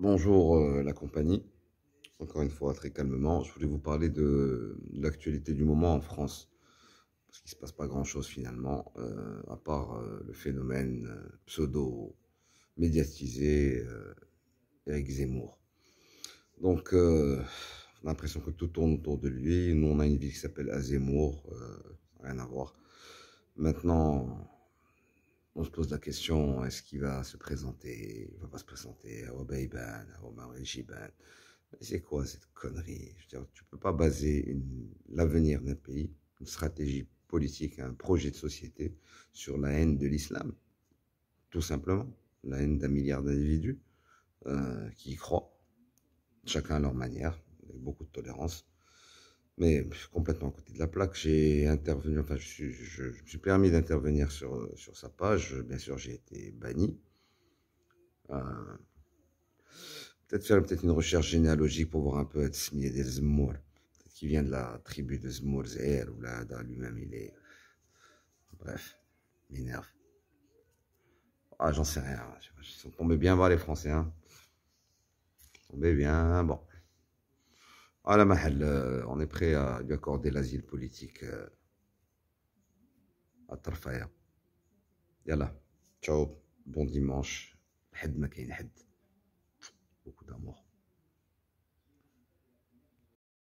Bonjour euh, la compagnie. Encore une fois, très calmement, je voulais vous parler de, l'actualité du moment en France. Parce qu'il ne se passe pas grand-chose finalement, euh, à part euh, le phénomène pseudo-médiatisé Eric Zemmour. Donc, l'impression que tout tourne autour de lui. Nous, on a une ville qui s'appelle Azemmour, rien à voir. Maintenant, on se pose la question, est-ce qu'il va se présenter Il va pas se présenter à Obeyban, à Omar El-Jiban, C'est quoi cette connerie Je veux Tu peux pas baser l'avenir d'un pays, une stratégie politique, un projet de société sur la haine de l'islam. Tout simplement, la haine d'un milliard d'individus euh, qui y croient, chacun à leur manière, avec beaucoup de tolérance mais complètement à côté de la plaque. J'ai intervenu, enfin, je, me suis permis d'intervenir sur, sur sa page. Bien sûr, j'ai été banni. Euh, peut-être faire peut-être une recherche généalogique pour voir un peu signé des Zmour. Peut-être qu'il vient de la tribu de Zmour Zer ou là, lui-même, il est. Bref, m'énerve. Ah, j'en sais rien. Ils sont tombés bien bas, les Français. Hein. Tombés bien, bon. Ah euh, on est prêt à lui accorder l'asile politique euh, à Tarfaya. Yalla, ciao, bon dimanche. head beaucoup d'amour